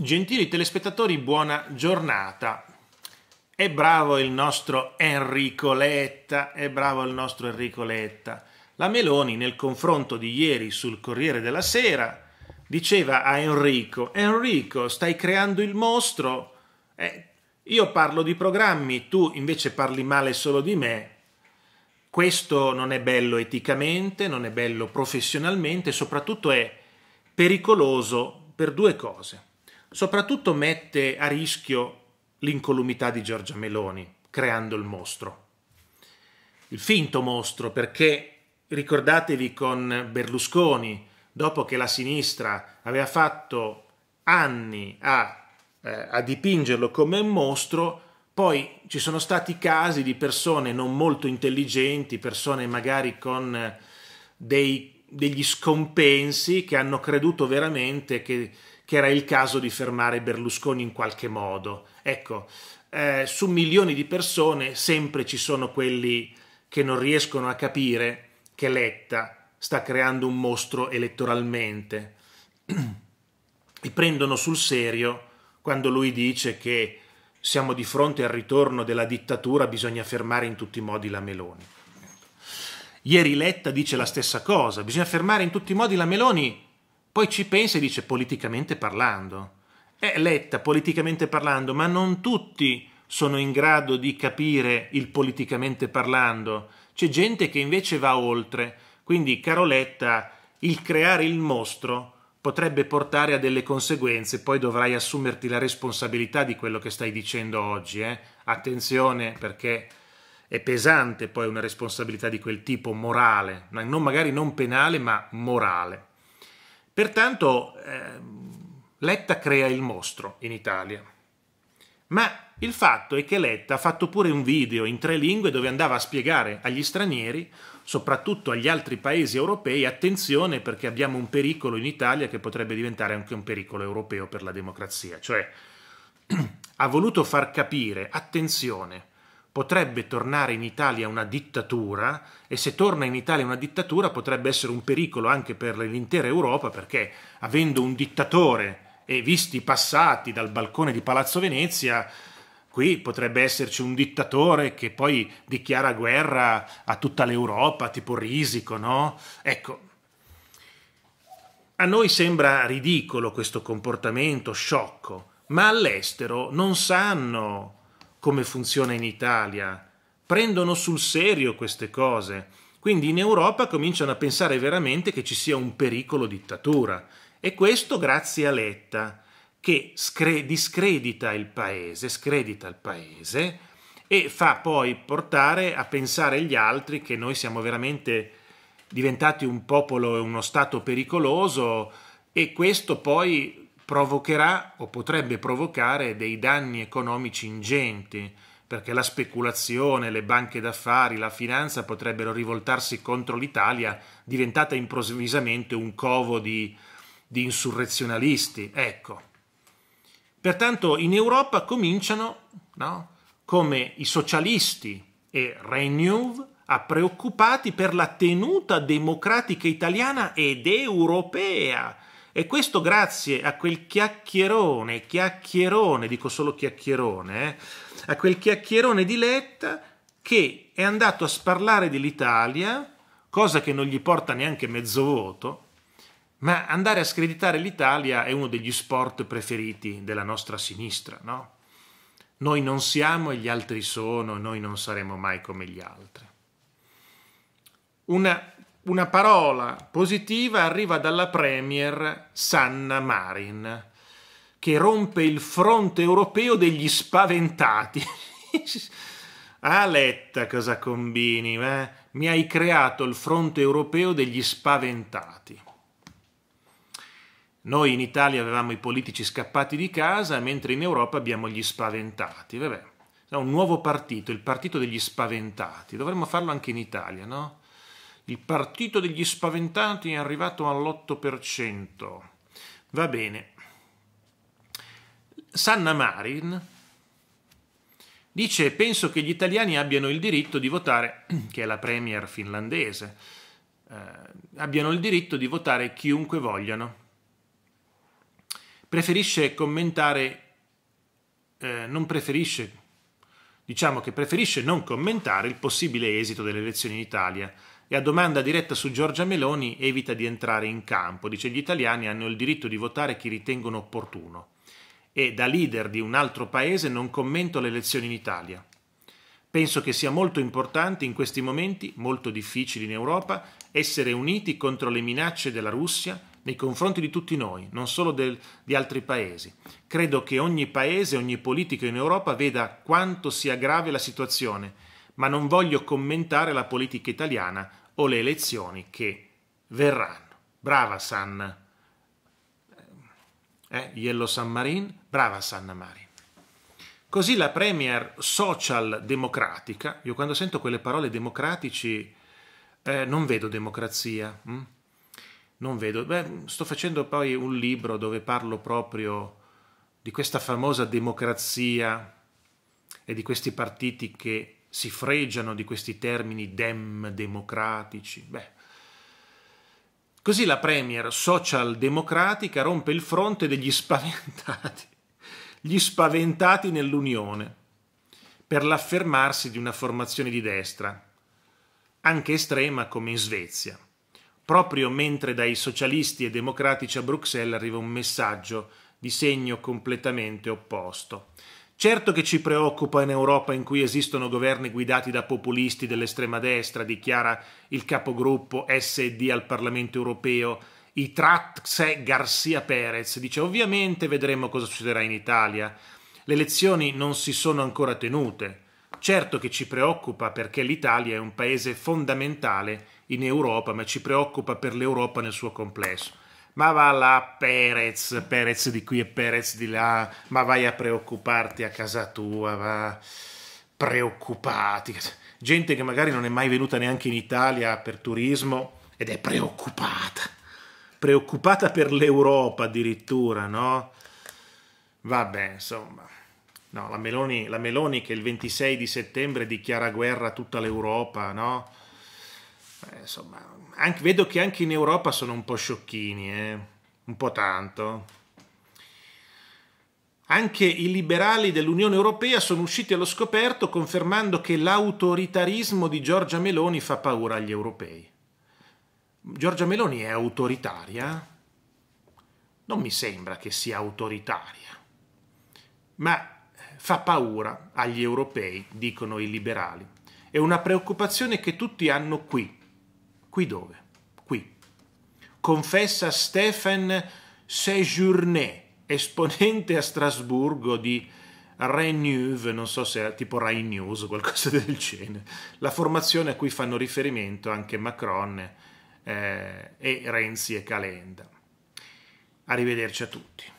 Gentili telespettatori, buona giornata. È bravo il nostro Enrico Letta, è bravo il nostro Enrico Letta. La Meloni nel confronto di ieri sul Corriere della Sera diceva a Enrico, Enrico stai creando il mostro, eh, io parlo di programmi, tu invece parli male solo di me. Questo non è bello eticamente, non è bello professionalmente, soprattutto è pericoloso per due cose soprattutto mette a rischio l'incolumità di Giorgia Meloni, creando il mostro. Il finto mostro, perché ricordatevi con Berlusconi, dopo che la sinistra aveva fatto anni a, eh, a dipingerlo come un mostro, poi ci sono stati casi di persone non molto intelligenti, persone magari con eh, dei, degli scompensi che hanno creduto veramente che che era il caso di fermare Berlusconi in qualche modo. Ecco, eh, su milioni di persone sempre ci sono quelli che non riescono a capire che Letta sta creando un mostro elettoralmente e prendono sul serio quando lui dice che siamo di fronte al ritorno della dittatura, bisogna fermare in tutti i modi la Meloni. Ieri Letta dice la stessa cosa, bisogna fermare in tutti i modi la Meloni poi ci pensa e dice politicamente parlando. È letta politicamente parlando, ma non tutti sono in grado di capire il politicamente parlando. C'è gente che invece va oltre. Quindi, caro Letta, il creare il mostro potrebbe portare a delle conseguenze, poi dovrai assumerti la responsabilità di quello che stai dicendo oggi. Eh? Attenzione perché è pesante poi una responsabilità di quel tipo morale, non magari non penale ma morale. Pertanto eh, Letta crea il mostro in Italia. Ma il fatto è che Letta ha fatto pure un video in tre lingue dove andava a spiegare agli stranieri, soprattutto agli altri paesi europei, attenzione perché abbiamo un pericolo in Italia che potrebbe diventare anche un pericolo europeo per la democrazia. Cioè ha voluto far capire, attenzione, potrebbe tornare in Italia una dittatura e se torna in Italia una dittatura potrebbe essere un pericolo anche per l'intera Europa perché avendo un dittatore e visti passati dal balcone di Palazzo Venezia qui potrebbe esserci un dittatore che poi dichiara guerra a tutta l'Europa, tipo Risico, no? Ecco, a noi sembra ridicolo questo comportamento sciocco, ma all'estero non sanno come funziona in Italia, prendono sul serio queste cose. Quindi in Europa cominciano a pensare veramente che ci sia un pericolo dittatura e questo grazie a Letta che discredita il paese, scredita il paese e fa poi portare a pensare gli altri che noi siamo veramente diventati un popolo e uno Stato pericoloso e questo poi provocherà o potrebbe provocare dei danni economici ingenti, perché la speculazione, le banche d'affari, la finanza potrebbero rivoltarsi contro l'Italia, diventata improvvisamente un covo di, di insurrezionalisti. Ecco. Pertanto in Europa cominciano, no, come i socialisti e Renew, a preoccupati per la tenuta democratica italiana ed europea e questo grazie a quel chiacchierone, chiacchierone, dico solo chiacchierone, eh, a quel chiacchierone di Letta che è andato a sparlare dell'Italia, cosa che non gli porta neanche mezzo voto, ma andare a screditare l'Italia è uno degli sport preferiti della nostra sinistra, no? Noi non siamo e gli altri sono, noi non saremo mai come gli altri. Una una parola positiva arriva dalla Premier Sanna Marin, che rompe il fronte europeo degli spaventati. Aletta, cosa combini? Eh? Mi hai creato il fronte europeo degli spaventati. Noi in Italia avevamo i politici scappati di casa, mentre in Europa abbiamo gli spaventati. Vabbè, un nuovo partito, il partito degli spaventati. Dovremmo farlo anche in Italia, no? Il partito degli spaventati è arrivato all'8%. Va bene. Sanna Marin dice penso che gli italiani abbiano il diritto di votare, che è la premier finlandese, eh, abbiano il diritto di votare chiunque vogliano. Preferisce commentare, eh, non preferisce, diciamo che preferisce non commentare il possibile esito delle elezioni in Italia e a domanda diretta su Giorgia Meloni evita di entrare in campo, dice gli italiani hanno il diritto di votare chi ritengono opportuno e da leader di un altro paese non commento le elezioni in Italia. Penso che sia molto importante in questi momenti, molto difficili in Europa, essere uniti contro le minacce della Russia nei confronti di tutti noi, non solo del, di altri paesi. Credo che ogni paese, ogni politico in Europa veda quanto sia grave la situazione ma non voglio commentare la politica italiana o le elezioni che verranno. Brava San, eh, Yellow San Marin, brava San Marin. Così la premier social democratica, io quando sento quelle parole democratici eh, non vedo democrazia, hm? non vedo, Beh, sto facendo poi un libro dove parlo proprio di questa famosa democrazia e di questi partiti che si fregiano di questi termini dem democratici. Beh. Così la Premier socialdemocratica rompe il fronte degli spaventati, gli spaventati nell'Unione, per l'affermarsi di una formazione di destra, anche estrema come in Svezia, proprio mentre dai socialisti e democratici a Bruxelles arriva un messaggio di segno completamente opposto. Certo che ci preoccupa in Europa in cui esistono governi guidati da populisti dell'estrema destra, dichiara il capogruppo SD al Parlamento europeo, i Itratxe Garcia Perez. Dice ovviamente vedremo cosa succederà in Italia. Le elezioni non si sono ancora tenute. Certo che ci preoccupa perché l'Italia è un paese fondamentale in Europa, ma ci preoccupa per l'Europa nel suo complesso ma va là Perez, Perez di qui e Perez di là, ma vai a preoccuparti a casa tua, va preoccupati. Gente che magari non è mai venuta neanche in Italia per turismo ed è preoccupata, preoccupata per l'Europa addirittura, no? Vabbè, insomma. No, la Meloni, la Meloni che il 26 di settembre dichiara guerra a tutta l'Europa, no? Eh, insomma, anche, vedo che anche in Europa sono un po' sciocchini, eh? un po' tanto. Anche i liberali dell'Unione Europea sono usciti allo scoperto confermando che l'autoritarismo di Giorgia Meloni fa paura agli europei. Giorgia Meloni è autoritaria? Non mi sembra che sia autoritaria, ma fa paura agli europei, dicono i liberali. È una preoccupazione che tutti hanno qui, Qui dove? Qui. Confessa Stephen Séjourné, esponente a Strasburgo di Reneuve, non so se è tipo Rai News o qualcosa del genere, la formazione a cui fanno riferimento anche Macron eh, e Renzi e Calenda. Arrivederci a tutti.